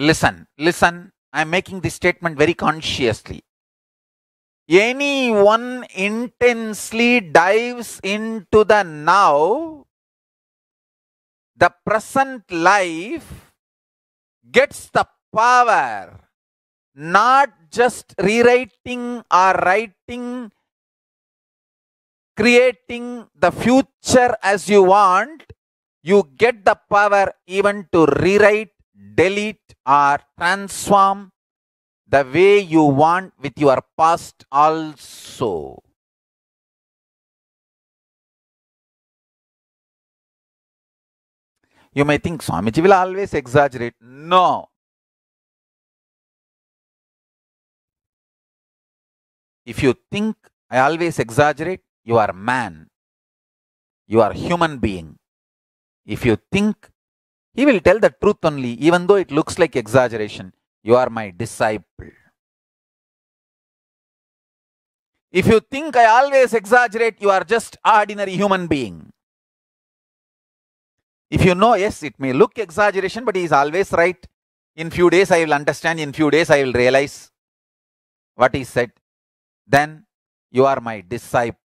Listen, listen, I'm making this statement very consciously. Anyone intensely dives into the now, the present life, gets the power, not just rewriting or writing, creating the future as you want, you get the power even to rewrite delete or transform the way you want with your past also. You may think Swamiji will always exaggerate. No. If you think I always exaggerate, you are man. You are human being. If you think he will tell the truth only, even though it looks like exaggeration. You are my disciple. If you think I always exaggerate, you are just ordinary human being. If you know, yes, it may look exaggeration, but he is always right. In few days I will understand, in few days I will realize what he said. Then you are my disciple.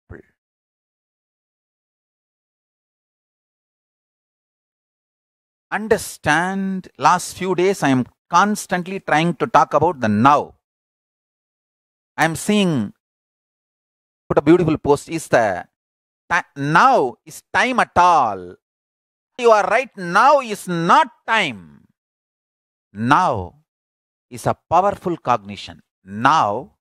understand last few days i am constantly trying to talk about the now i am seeing put a beautiful post is the now is time at all you are right now is not time now is a powerful cognition now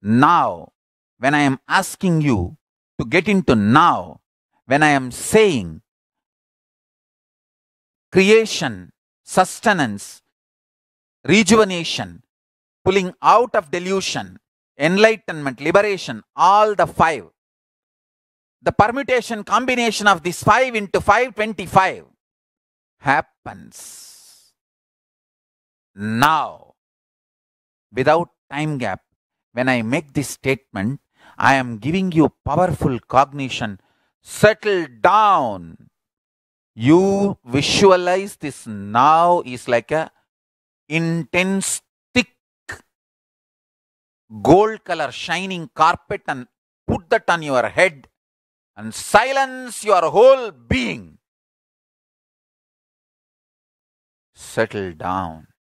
now when i am asking you to get into now when i am saying creation, sustenance, rejuvenation, pulling out of delusion, enlightenment, liberation, all the five. The permutation combination of these five into 525 happens now without time gap. When I make this statement, I am giving you powerful cognition. Settle down you visualize this now is like a intense thick gold color shining carpet and put that on your head and silence your whole being settle down